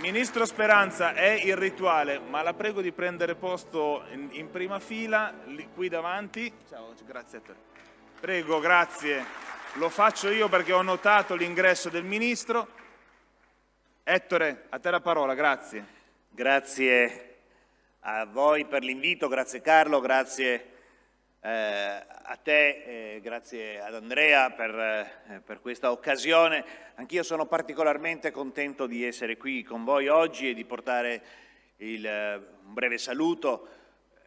Ministro Speranza, è il rituale, ma la prego di prendere posto in, in prima fila, lì, qui davanti. Ciao, grazie a te. Prego, grazie. Lo faccio io perché ho notato l'ingresso del Ministro. Ettore, a te la parola, grazie. Grazie a voi per l'invito, grazie Carlo, grazie eh, a te, eh, grazie ad Andrea per, eh, per questa occasione. Anch'io sono particolarmente contento di essere qui con voi oggi e di portare il, eh, un breve saluto.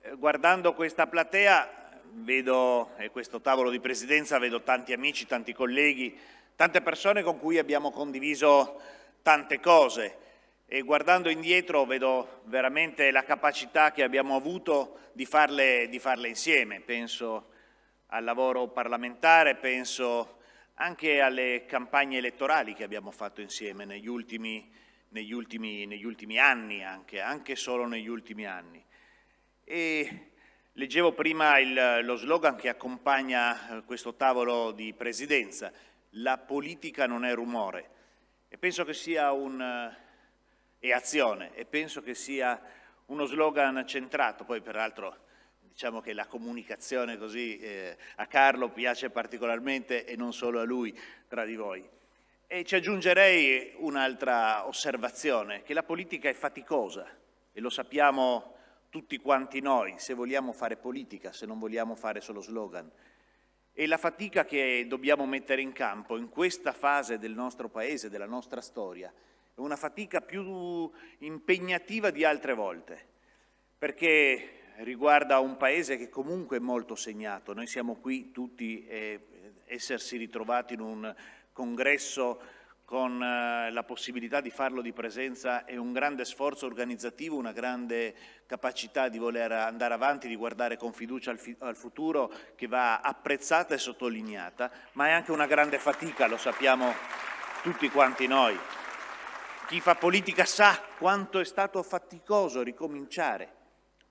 Eh, guardando questa platea vedo, e questo tavolo di presidenza, vedo tanti amici, tanti colleghi, tante persone con cui abbiamo condiviso tante cose e guardando indietro vedo veramente la capacità che abbiamo avuto di farle, di farle insieme. Penso al lavoro parlamentare, penso anche alle campagne elettorali che abbiamo fatto insieme negli ultimi, negli ultimi, negli ultimi anni, anche, anche, solo negli ultimi anni. E leggevo prima il, lo slogan che accompagna eh, questo tavolo di presidenza, la politica non è rumore. E penso che sia un, e azione e penso che sia uno slogan centrato, poi peraltro diciamo che la comunicazione così eh, a Carlo piace particolarmente e non solo a lui tra di voi. E ci aggiungerei un'altra osservazione, che la politica è faticosa e lo sappiamo tutti quanti noi, se vogliamo fare politica, se non vogliamo fare solo slogan. E la fatica che dobbiamo mettere in campo in questa fase del nostro paese, della nostra storia, è una fatica più impegnativa di altre volte, perché riguarda un paese che comunque è molto segnato. Noi siamo qui tutti e eh, essersi ritrovati in un congresso con eh, la possibilità di farlo di presenza è un grande sforzo organizzativo, una grande capacità di voler andare avanti, di guardare con fiducia al, fi al futuro che va apprezzata e sottolineata, ma è anche una grande fatica, lo sappiamo tutti quanti noi. Chi fa politica sa quanto è stato faticoso ricominciare,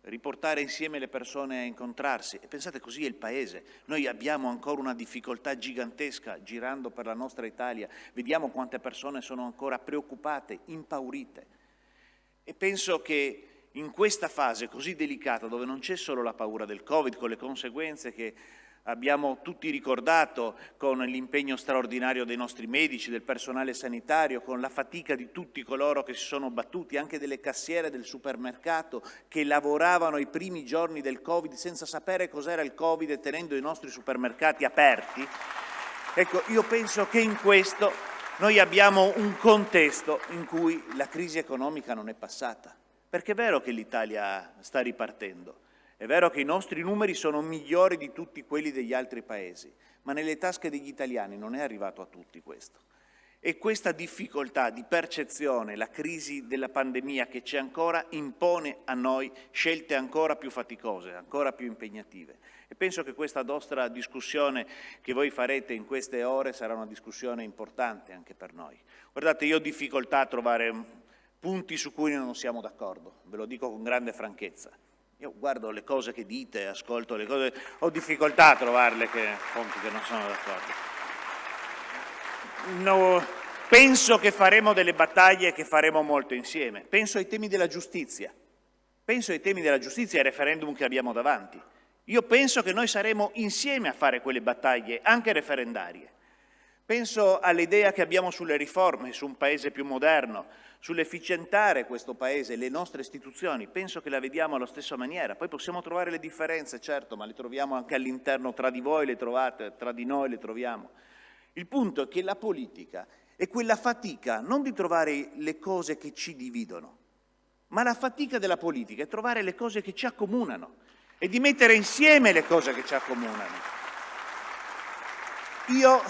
riportare insieme le persone a incontrarsi. E pensate così è il Paese. Noi abbiamo ancora una difficoltà gigantesca girando per la nostra Italia. Vediamo quante persone sono ancora preoccupate, impaurite. E penso che in questa fase così delicata, dove non c'è solo la paura del Covid con le conseguenze che Abbiamo tutti ricordato con l'impegno straordinario dei nostri medici, del personale sanitario, con la fatica di tutti coloro che si sono battuti, anche delle cassiere del supermercato che lavoravano i primi giorni del Covid senza sapere cos'era il Covid e tenendo i nostri supermercati aperti. Ecco, io penso che in questo noi abbiamo un contesto in cui la crisi economica non è passata, perché è vero che l'Italia sta ripartendo è vero che i nostri numeri sono migliori di tutti quelli degli altri paesi, ma nelle tasche degli italiani non è arrivato a tutti questo. E questa difficoltà di percezione, la crisi della pandemia che c'è ancora, impone a noi scelte ancora più faticose, ancora più impegnative. E penso che questa nostra discussione che voi farete in queste ore sarà una discussione importante anche per noi. Guardate, io ho difficoltà a trovare punti su cui non siamo d'accordo, ve lo dico con grande franchezza. Io guardo le cose che dite, ascolto le cose, ho difficoltà a trovarle che, appunto, che non sono d'accordo. No, penso che faremo delle battaglie che faremo molto insieme. Penso ai temi della giustizia. Penso ai temi della giustizia e ai referendum che abbiamo davanti. Io penso che noi saremo insieme a fare quelle battaglie, anche referendarie. Penso all'idea che abbiamo sulle riforme, su un paese più moderno, sull'efficientare questo paese, le nostre istituzioni, penso che la vediamo alla stessa maniera. Poi possiamo trovare le differenze, certo, ma le troviamo anche all'interno, tra di voi le trovate, tra di noi le troviamo. Il punto è che la politica è quella fatica non di trovare le cose che ci dividono, ma la fatica della politica è trovare le cose che ci accomunano e di mettere insieme le cose che ci accomunano. Io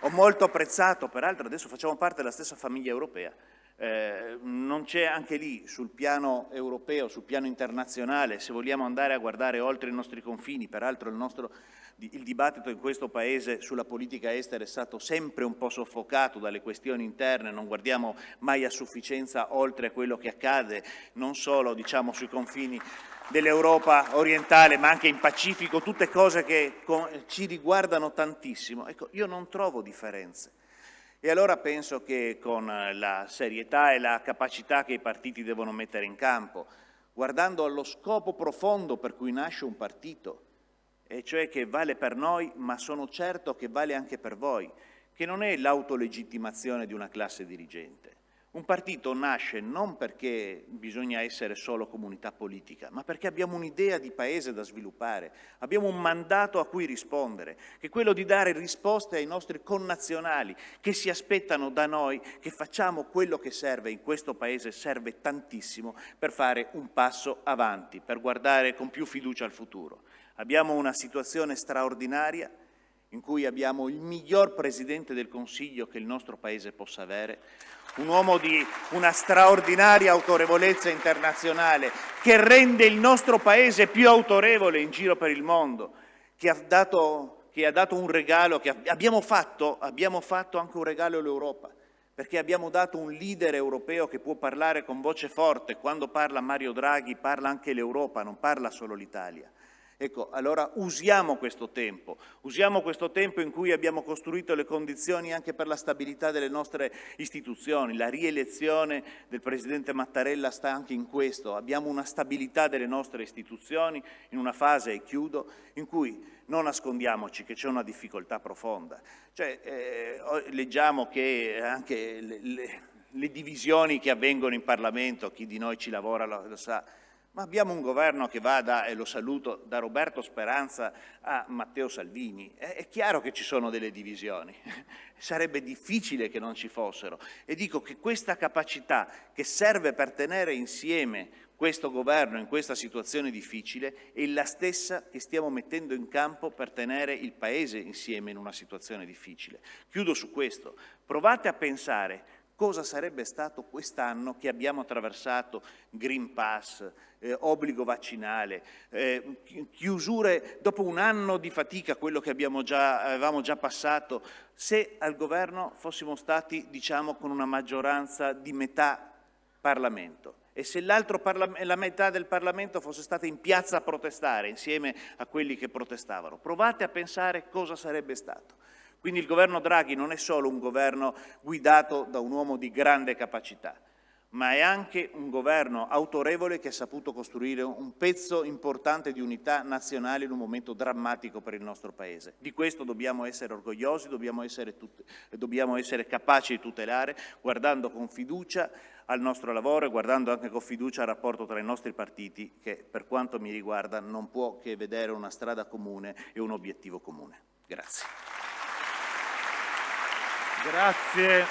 ho molto apprezzato, peraltro adesso facciamo parte della stessa famiglia europea, eh, non c'è anche lì sul piano europeo, sul piano internazionale, se vogliamo andare a guardare oltre i nostri confini, peraltro il nostro il dibattito in questo Paese sulla politica estera è stato sempre un po' soffocato dalle questioni interne, non guardiamo mai a sufficienza oltre a quello che accade, non solo diciamo, sui confini dell'Europa orientale, ma anche in Pacifico, tutte cose che ci riguardano tantissimo. Ecco, io non trovo differenze. E allora penso che con la serietà e la capacità che i partiti devono mettere in campo, guardando allo scopo profondo per cui nasce un partito, e cioè che vale per noi, ma sono certo che vale anche per voi, che non è l'autolegittimazione di una classe dirigente. Un partito nasce non perché bisogna essere solo comunità politica, ma perché abbiamo un'idea di paese da sviluppare, abbiamo un mandato a cui rispondere, che è quello di dare risposte ai nostri connazionali che si aspettano da noi che facciamo quello che serve in questo paese, serve tantissimo per fare un passo avanti, per guardare con più fiducia al futuro. Abbiamo una situazione straordinaria in cui abbiamo il miglior Presidente del Consiglio che il nostro Paese possa avere, un uomo di una straordinaria autorevolezza internazionale che rende il nostro Paese più autorevole in giro per il mondo, che ha dato, che ha dato un regalo, che abbiamo fatto, abbiamo fatto anche un regalo all'Europa, perché abbiamo dato un leader europeo che può parlare con voce forte, quando parla Mario Draghi parla anche l'Europa, non parla solo l'Italia. Ecco, allora usiamo questo tempo, usiamo questo tempo in cui abbiamo costruito le condizioni anche per la stabilità delle nostre istituzioni. La rielezione del Presidente Mattarella sta anche in questo. Abbiamo una stabilità delle nostre istituzioni in una fase, e chiudo, in cui non nascondiamoci che c'è una difficoltà profonda. Cioè, eh, leggiamo che anche le, le, le divisioni che avvengono in Parlamento, chi di noi ci lavora lo, lo sa, ma abbiamo un governo che va da, e lo saluto, da Roberto Speranza a Matteo Salvini. È, chiaro che ci sono delle divisioni, sarebbe difficile che non ci fossero. E dico che questa capacità che serve per tenere insieme questo governo in questa situazione difficile è la stessa che stiamo mettendo in campo per tenere il Paese insieme in una situazione difficile. Chiudo su questo. Provate a pensare cosa sarebbe stato quest'anno che abbiamo attraversato Green Pass, eh, obbligo vaccinale, eh, chiusure dopo un anno di fatica, quello che già, avevamo già passato, se al governo fossimo stati diciamo, con una maggioranza di metà Parlamento e se la metà del Parlamento fosse stata in piazza a protestare insieme a quelli che protestavano. Provate a pensare cosa sarebbe stato. Quindi il governo Draghi non è solo un governo guidato da un uomo di grande capacità, ma è anche un governo autorevole che ha saputo costruire un pezzo importante di unità nazionale in un momento drammatico per il nostro Paese. Di questo dobbiamo essere orgogliosi, dobbiamo essere, dobbiamo essere capaci di tutelare, guardando con fiducia al nostro lavoro e guardando anche con fiducia al rapporto tra i nostri partiti, che per quanto mi riguarda non può che vedere una strada comune e un obiettivo comune. Grazie. Grazie.